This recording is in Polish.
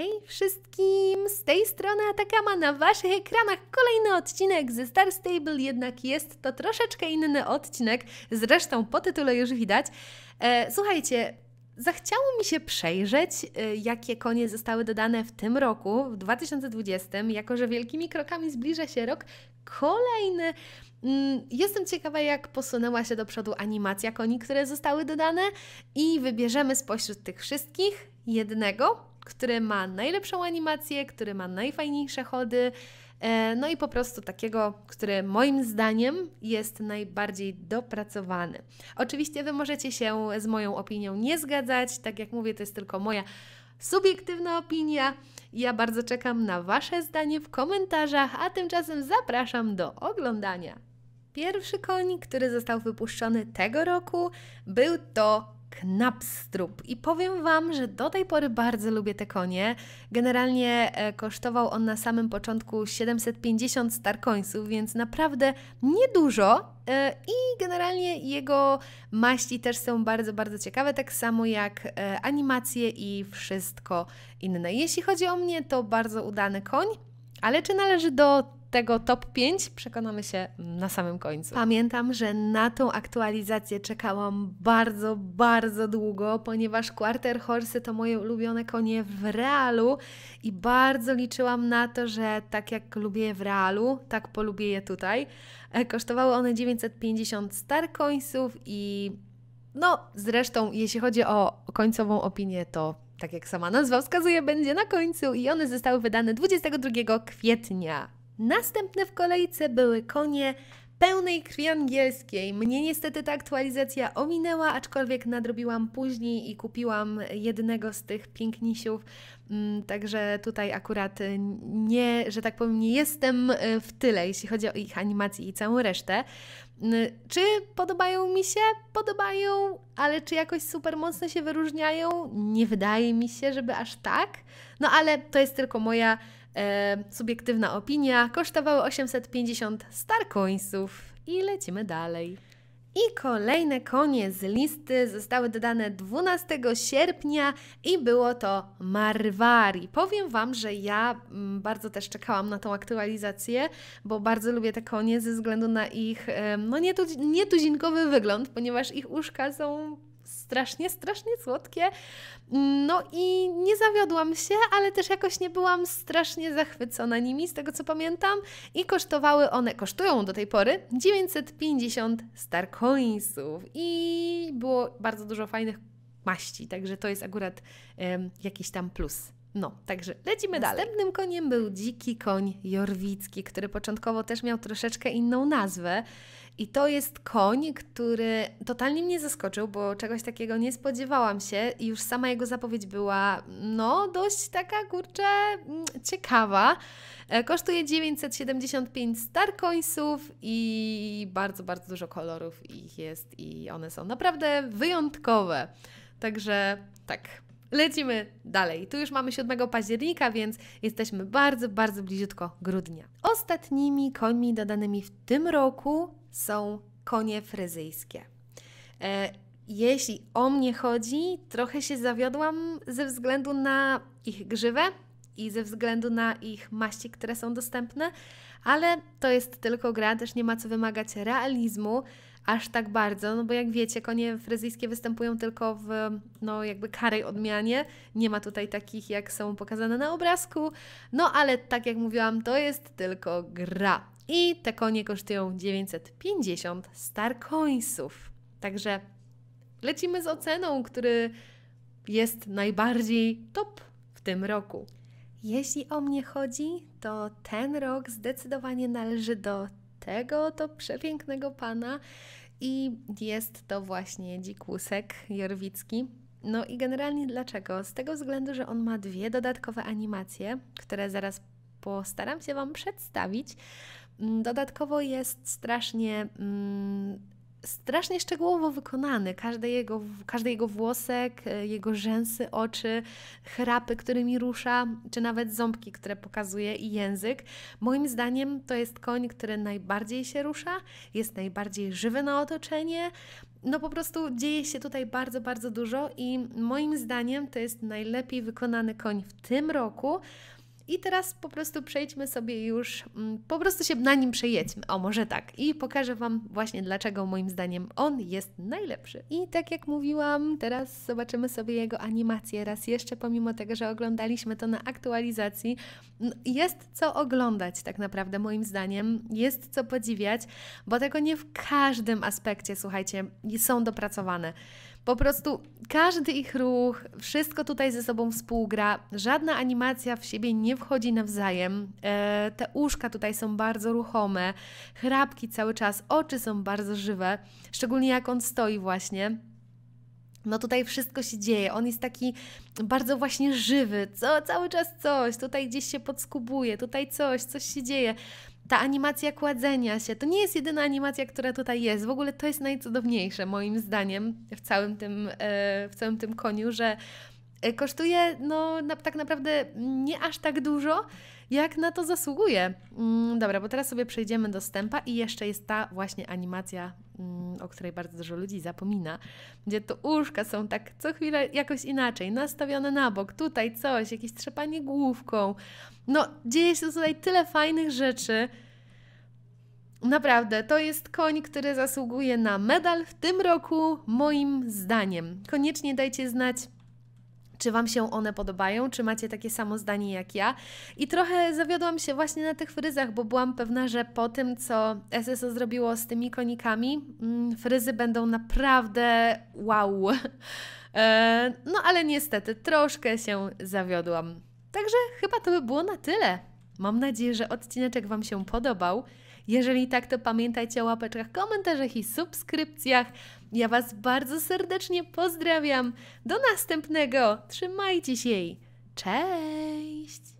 Hej wszystkim! Z tej strony Atakama na Waszych ekranach kolejny odcinek ze Star Stable, jednak jest to troszeczkę inny odcinek, zresztą po tytule już widać. E, słuchajcie, zachciało mi się przejrzeć, e, jakie konie zostały dodane w tym roku, w 2020, jako że wielkimi krokami zbliża się rok kolejny. Mm, jestem ciekawa, jak posunęła się do przodu animacja koni, które zostały dodane i wybierzemy spośród tych wszystkich jednego, który ma najlepszą animację, który ma najfajniejsze chody, e, no i po prostu takiego, który moim zdaniem jest najbardziej dopracowany. Oczywiście Wy możecie się z moją opinią nie zgadzać, tak jak mówię, to jest tylko moja subiektywna opinia. Ja bardzo czekam na Wasze zdanie w komentarzach, a tymczasem zapraszam do oglądania. Pierwszy konik, który został wypuszczony tego roku, był to Knapstrup. I powiem Wam, że do tej pory bardzo lubię te konie. Generalnie e, kosztował on na samym początku 750 starkońców, więc naprawdę niedużo. E, I generalnie jego maści też są bardzo, bardzo ciekawe, tak samo jak e, animacje i wszystko inne. Jeśli chodzi o mnie, to bardzo udany koń, ale czy należy do tego top 5 przekonamy się na samym końcu. Pamiętam, że na tą aktualizację czekałam bardzo, bardzo długo, ponieważ Quarter Horse to moje ulubione konie w realu i bardzo liczyłam na to, że tak jak lubię je w realu, tak polubię je tutaj. E, kosztowały one 950 star końców i no zresztą jeśli chodzi o końcową opinię to tak jak sama nazwa wskazuje, będzie na końcu i one zostały wydane 22 kwietnia Następne w kolejce były konie pełnej krwi angielskiej. Mnie niestety ta aktualizacja ominęła, aczkolwiek nadrobiłam później i kupiłam jednego z tych pięknisiów. Mm, także tutaj akurat nie, że tak powiem, nie jestem e, w tyle, jeśli chodzi o ich animację i całą resztę. Mm, czy podobają mi się? Podobają, ale czy jakoś super mocno się wyróżniają? Nie wydaje mi się, żeby aż tak. No ale to jest tylko moja e, subiektywna opinia, kosztowały 850 starcoinsów. I lecimy dalej. I kolejne konie z listy zostały dodane 12 sierpnia i było to Marwari. Powiem Wam, że ja mm, bardzo też czekałam na tą aktualizację, bo bardzo lubię te konie ze względu na ich no, nietuzinkowy wygląd, ponieważ ich uszka są strasznie, strasznie słodkie. No i nie zawiodłam się, ale też jakoś nie byłam strasznie zachwycona nimi, z tego co pamiętam. I kosztowały one, kosztują do tej pory 950 Starcoinsów. I było bardzo dużo fajnych maści, także to jest akurat um, jakiś tam plus. No, także lecimy dalej. Następnym koniem był dziki koń jorwicki, który początkowo też miał troszeczkę inną nazwę. I to jest koń, który totalnie mnie zaskoczył, bo czegoś takiego nie spodziewałam się i już sama jego zapowiedź była, no, dość taka, kurczę, mm, ciekawa. E, kosztuje 975 star końców i bardzo, bardzo dużo kolorów ich jest i one są naprawdę wyjątkowe. Także tak, Lecimy dalej. Tu już mamy 7 października, więc jesteśmy bardzo, bardzo bliziutko grudnia. Ostatnimi końmi dodanymi w tym roku są konie fryzyjskie. E, jeśli o mnie chodzi, trochę się zawiodłam ze względu na ich grzywę i ze względu na ich maści, które są dostępne, ale to jest tylko gra, też nie ma co wymagać realizmu aż tak bardzo, no bo jak wiecie, konie fryzyjskie występują tylko w no jakby karej odmianie, nie ma tutaj takich jak są pokazane na obrazku, no ale tak jak mówiłam, to jest tylko gra. I te konie kosztują 950 starcoinsów. Także lecimy z oceną, który jest najbardziej top w tym roku. Jeśli o mnie chodzi, to ten rok zdecydowanie należy do tego to przepięknego pana i jest to właśnie dzikusek jorwicki. No i generalnie dlaczego? Z tego względu, że on ma dwie dodatkowe animacje, które zaraz postaram się Wam przedstawić. Mm, dodatkowo jest strasznie mm, strasznie szczegółowo wykonany. Każdy jego, każdy jego włosek, e, jego rzęsy, oczy, chrapy, którymi rusza, czy nawet ząbki, które pokazuje i język. Moim zdaniem to jest koń, który najbardziej się rusza, jest najbardziej żywy na otoczenie. No po prostu dzieje się tutaj bardzo, bardzo dużo i moim zdaniem to jest najlepiej wykonany koń w tym roku. I teraz po prostu przejdźmy sobie już, mm, po prostu się na nim przejedźmy. O, może tak. I pokażę Wam właśnie dlaczego moim zdaniem on jest najlepszy. I tak jak mówiłam, teraz zobaczymy sobie jego animację raz jeszcze, pomimo tego, że oglądaliśmy to na aktualizacji. Jest co oglądać tak naprawdę moim zdaniem, jest co podziwiać, bo tego nie w każdym aspekcie, słuchajcie, są dopracowane. Po prostu każdy ich ruch, wszystko tutaj ze sobą współgra, żadna animacja w siebie nie wchodzi nawzajem. E, te uszka tutaj są bardzo ruchome, chrapki cały czas, oczy są bardzo żywe, szczególnie jak on stoi właśnie. No tutaj wszystko się dzieje. On jest taki bardzo właśnie żywy, co, cały czas coś, tutaj gdzieś się podskubuje, tutaj coś, coś się dzieje ta animacja kładzenia się, to nie jest jedyna animacja, która tutaj jest. W ogóle to jest najcudowniejsze moim zdaniem w całym tym, e, w całym tym koniu, że Y, kosztuje no, na, tak naprawdę nie aż tak dużo, jak na to zasługuje. Mm, dobra, bo teraz sobie przejdziemy do stępa i jeszcze jest ta właśnie animacja, mm, o której bardzo dużo ludzi zapomina, gdzie to łóżka są tak co chwilę jakoś inaczej, nastawione na bok, tutaj coś, jakieś trzepanie główką. No, dzieje się tutaj tyle fajnych rzeczy. Naprawdę, to jest koń, który zasługuje na medal w tym roku, moim zdaniem. Koniecznie dajcie znać, czy Wam się one podobają, czy macie takie samo zdanie jak ja. I trochę zawiodłam się właśnie na tych fryzach, bo byłam pewna, że po tym, co SSO zrobiło z tymi konikami, mm, fryzy będą naprawdę wow. E, no ale niestety troszkę się zawiodłam. Także chyba to by było na tyle. Mam nadzieję, że odcineczek Wam się podobał. Jeżeli tak, to pamiętajcie o łapeczkach, komentarzach i subskrypcjach. Ja Was bardzo serdecznie pozdrawiam. Do następnego. Trzymajcie się. Cześć!